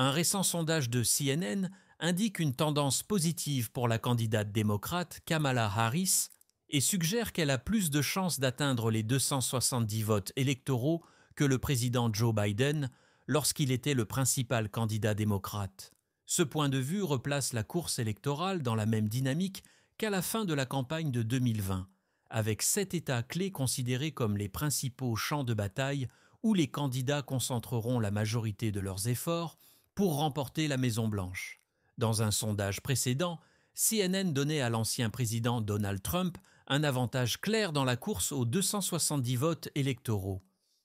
Un récent sondage de CNN indique une tendance positive pour la candidate démocrate Kamala Harris et suggère qu'elle a plus de chances d'atteindre les 270 votes électoraux que le président Joe Biden lorsqu'il était le principal candidat démocrate. Ce point de vue replace la course électorale dans la même dynamique qu'à la fin de la campagne de 2020, avec sept États clés considérés comme les principaux champs de bataille où les candidats concentreront la majorité de leurs efforts pour remporter la Maison Blanche. Dans un sondage précédent, CNN donnait à l'ancien président Donald Trump un avantage clair dans la course aux 270 votes électoraux.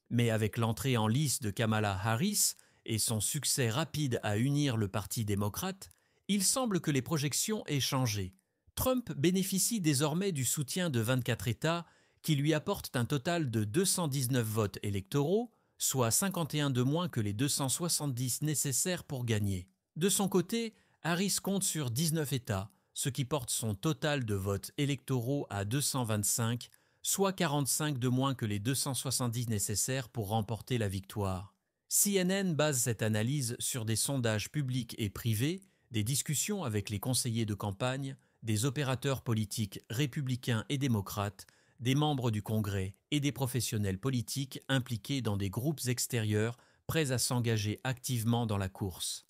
Mais avec l'entrée en lice de Kamala Harris et son succès rapide à unir le Parti démocrate, il semble que les projections aient changé. Trump bénéficie désormais du soutien de 24 États qui lui apportent un total de 219 votes électoraux, soit 51 de moins que les 270 nécessaires pour gagner. De son côté, Harris compte sur 19 États, ce qui porte son total de votes électoraux à 225, soit 45 de moins que les 270 nécessaires pour remporter la victoire. CNN base cette analyse sur des sondages publics et privés, des discussions avec les conseillers de campagne, des opérateurs politiques républicains et démocrates, des membres du Congrès et des professionnels politiques impliqués dans des groupes extérieurs prêts à s'engager activement dans la course.